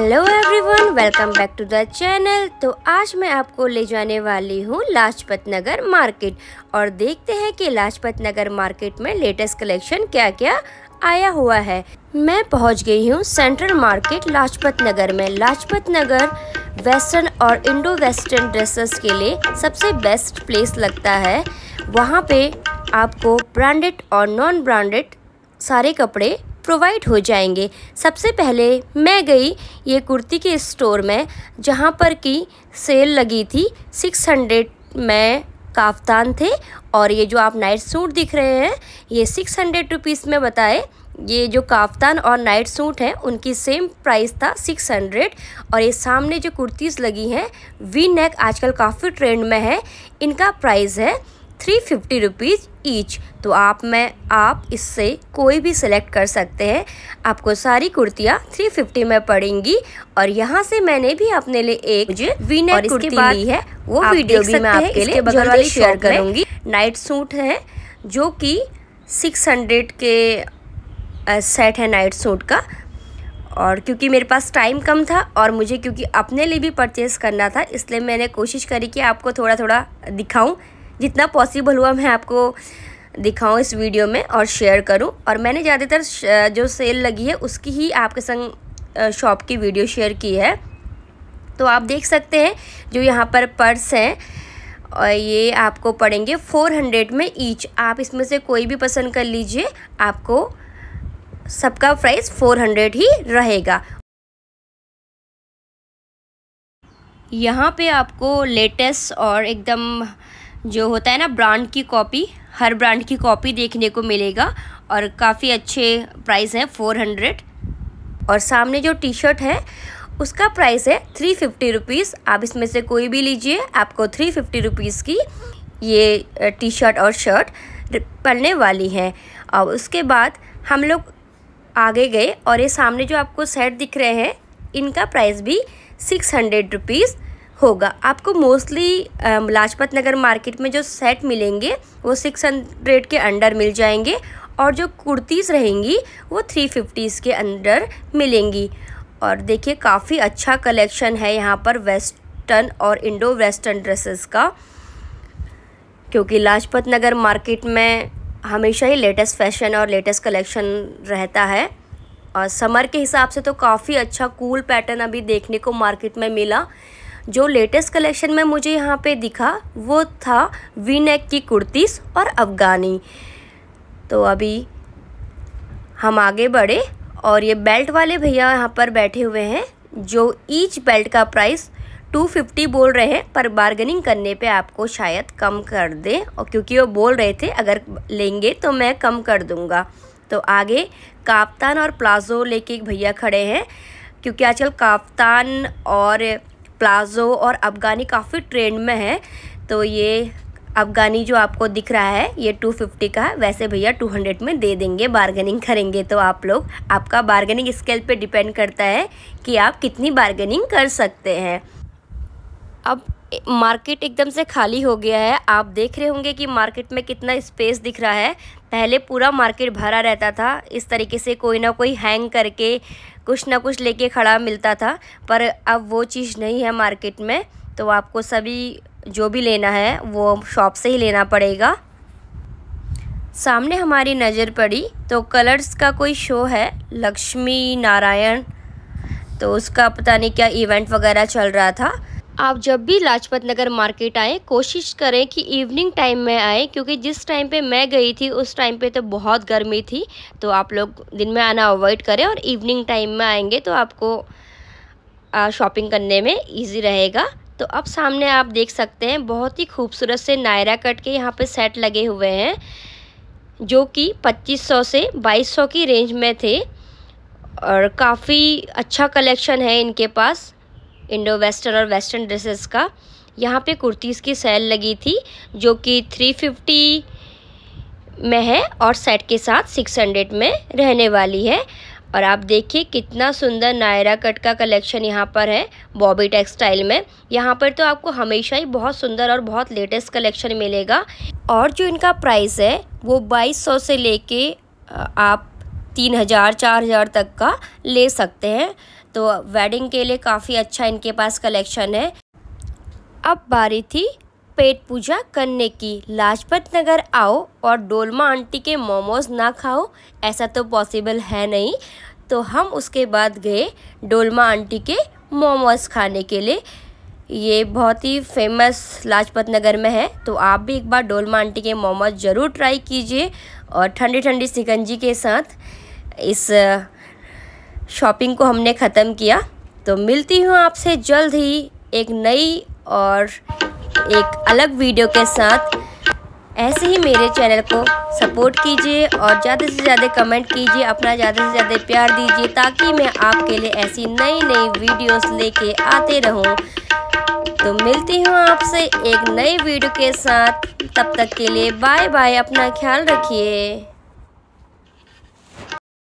hello everyone welcome back to the channel तो आज मैं आपको ले जाने वाली हूँ लाजपत नगर मार्केट और देखते हैं कि लाजपत नगर मार्केट में लेटेस्ट कलेक्शन क्या क्या आया हुआ है मैं पहुँच गई हूँ सेंट्रल मार्केट लाजपत नगर में लाजपत नगर वेस्टर्न और इंडो वेस्टर्न ड्रेसेस के लिए सबसे बेस्ट प्लेस लगता है वहाँ पे आपको ब्रांडेड और नॉन ब्रांडेड सारे कपड़े प्रोवाइड हो जाएंगे सबसे पहले मैं गई ये कुर्ती के स्टोर में जहाँ पर कि सेल लगी थी सिक्स हंड्रेड में काफ्तान थे और ये जो आप नाइट सूट दिख रहे हैं ये सिक्स हंड्रेड रुपीज़ में बताए ये जो काफ्तान और नाइट सूट हैं उनकी सेम प्राइस था सिक्स हंड्रेड और ये सामने जो कुर्तीज़ लगी हैं वी नेक आजकल काफ़ी ट्रेंड में है इनका प्राइस है थ्री फिफ्टी रुपीज़ ईच तो आप मैं आप इससे कोई भी सिलेक्ट कर सकते हैं आपको सारी कुर्तियाँ थ्री फिफ्टी में पड़ेंगी और यहाँ से मैंने भी अपने लिए एक और वीनेक कुर्ती ली है वो वीडियो भी मैं आपके लिए बगल वाली शेयर करूँगी नाइट सूट है जो कि सिक्स हंड्रेड के सेट है नाइट सूट का और क्योंकि मेरे पास टाइम कम था और मुझे क्योंकि अपने लिए भी परचेज़ करना था इसलिए मैंने कोशिश करी कि आपको थोड़ा थोड़ा दिखाऊं जितना पॉसिबल हुआ मैं आपको दिखाऊँ इस वीडियो में और शेयर करूँ और मैंने ज़्यादातर जो सेल लगी है उसकी ही आपके संग शॉप की वीडियो शेयर की है तो आप देख सकते हैं जो यहाँ पर पर्स हैं और ये आपको पड़ेंगे फ़ोर हंड्रेड में ईच आप इसमें से कोई भी पसंद कर लीजिए आपको सबका प्राइस फ़ोर हंड्रेड ही रहेगा यहाँ पे आपको लेटेस्ट और एकदम जो होता है ना ब्रांड की कॉपी हर ब्रांड की कॉपी देखने को मिलेगा और काफ़ी अच्छे प्राइस हैं फ़ोर हंड्रेड और सामने जो टी शर्ट है उसका प्राइस है थ्री फिफ्टी रुपीज़ आप इसमें से कोई भी लीजिए आपको थ्री फिफ्टी रुपीज़ की ये टी शर्ट और शर्ट पलने वाली है और उसके बाद हम लोग आगे गए और ये सामने जो आपको सेट दिख रहे हैं इनका प्राइस भी सिक्स हंड्रेड रुपीज़ होगा आपको मोस्टली लाजपत नगर मार्केट में जो सेट मिलेंगे वो सिक्स हंड्रेड के अंडर मिल जाएंगे और जो कुर्तीज़ रहेंगी वो थ्री फिफ्टीज़ के अंडर मिलेंगी और देखिए काफ़ी अच्छा कलेक्शन है यहाँ पर वेस्टर्न और इंडो वेस्टर्न ड्रेसेस का क्योंकि लाजपत नगर मार्केट में हमेशा ही लेटेस्ट फैशन और लेटेस्ट कलेक्शन रहता है और समर के हिसाब से तो काफ़ी अच्छा कूल पैटर्न अभी देखने को मार्केट में मिला जो लेटेस्ट कलेक्शन में मुझे यहाँ पे दिखा वो था वी नेक की कुर्तीस और अफगानी तो अभी हम आगे बढ़े और ये बेल्ट वाले भैया यहाँ पर बैठे हुए हैं जो ईच बेल्ट का प्राइस 250 बोल रहे हैं पर बार्गेनिंग करने पे आपको शायद कम कर दे और क्योंकि वो बोल रहे थे अगर लेंगे तो मैं कम कर दूँगा तो आगे काप्तान और प्लाजो लेके एक भैया खड़े हैं क्योंकि आजकल काप्तान और प्लाज़ो और अफ़गानी काफ़ी ट्रेंड में है तो ये अफ़गानी जो आपको दिख रहा है ये 250 का है वैसे भैया 200 में दे देंगे बार्गेनिंग करेंगे तो आप लोग आपका बार्गेनिंग स्केल पे डिपेंड करता है कि आप कितनी बार्गेनिंग कर सकते हैं अब मार्केट एकदम से खाली हो गया है आप देख रहे होंगे कि मार्केट में कितना स्पेस दिख रहा है पहले पूरा मार्केट भरा रहता था इस तरीके से कोई ना कोई हैंग करके कुछ ना कुछ लेके खड़ा मिलता था पर अब वो चीज़ नहीं है मार्केट में तो आपको सभी जो भी लेना है वो शॉप से ही लेना पड़ेगा सामने हमारी नज़र पड़ी तो कलर्स का कोई शो है लक्ष्मी नारायण तो उसका पता नहीं क्या इवेंट वगैरह चल रहा था आप जब भी लाजपत नगर मार्केट आए कोशिश करें कि इवनिंग टाइम में आए क्योंकि जिस टाइम पे मैं गई थी उस टाइम पे तो बहुत गर्मी थी तो आप लोग दिन में आना अवॉइड करें और इवनिंग टाइम में आएंगे तो आपको शॉपिंग करने में इजी रहेगा तो अब सामने आप देख सकते हैं बहुत ही खूबसूरत से नायरा कट के यहाँ पर सेट लगे हुए हैं जो कि पच्चीस से बाईस की रेंज में थे और काफ़ी अच्छा कलेक्शन है इनके पास इंडो वेस्टर्न और वेस्टर्न ड्रेसेस का यहाँ पे कुर्तीज़ की सेल लगी थी जो कि थ्री फिफ्टी में है और सेट के साथ सिक्स हंड्रेड में रहने वाली है और आप देखिए कितना सुंदर नायरा कट का कलेक्शन यहाँ पर है बॉबी टेक्सटाइल में यहाँ पर तो आपको हमेशा ही बहुत सुंदर और बहुत लेटेस्ट कलेक्शन मिलेगा और जो इनका प्राइस है वो बाईस सौ से लेके आप तीन हज़ार चार हज़ार तक का ले सकते हैं तो वेडिंग के लिए काफ़ी अच्छा इनके पास कलेक्शन है अब बारी थी पेट पूजा करने की लाजपत नगर आओ और डोलमा आंटी के मोमोज ना खाओ ऐसा तो पॉसिबल है नहीं तो हम उसके बाद गए डोलमा आंटी के मोमोज खाने के लिए ये बहुत ही फेमस लाजपत नगर में है तो आप भी एक बार डोलमा आंटी के मोमोज ज़रूर ट्राई कीजिए और ठंडी ठंडी सिकंजी के साथ इस शॉपिंग को हमने ख़त्म किया तो मिलती हूँ आपसे जल्द ही एक नई और एक अलग वीडियो के साथ ऐसे ही मेरे चैनल को सपोर्ट कीजिए और ज़्यादा से ज़्यादा कमेंट कीजिए अपना ज़्यादा से ज़्यादा प्यार दीजिए ताकि मैं आपके लिए ऐसी नई नई वीडियोस लेके आते रहूं तो मिलती हूँ आपसे एक नई वीडियो के साथ तब तक के लिए बाय बाय अपना ख्याल रखिए